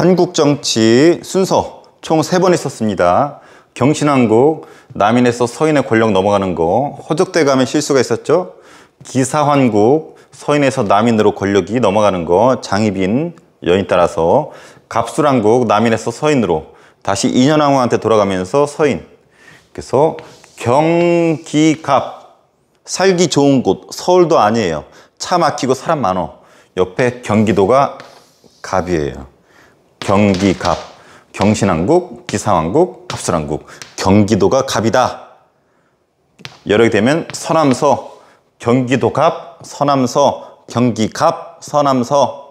한국 정치 순서 총 세 번 있었습니다. 경신왕국, 남인에서 서인의 권력 넘어가는 거, 허적대감의 실수가 있었죠. 기사환국, 서인에서 남인으로 권력이 넘어가는 거, 장희빈, 연인 따라서 갑술왕국, 남인에서 서인으로 다시 인현왕후한테 돌아가면서 서인. 그래서 경기갑, 살기 좋은 곳, 서울도 아니에요. 차 막히고 사람 많어. 옆에 경기도가 갑이에요. 경기갑, 경신왕국, 기상왕국 갑술왕국, 경기도가 갑이다. 여력이 되면 서남서, 경기도갑, 서남서, 경기갑, 서남서,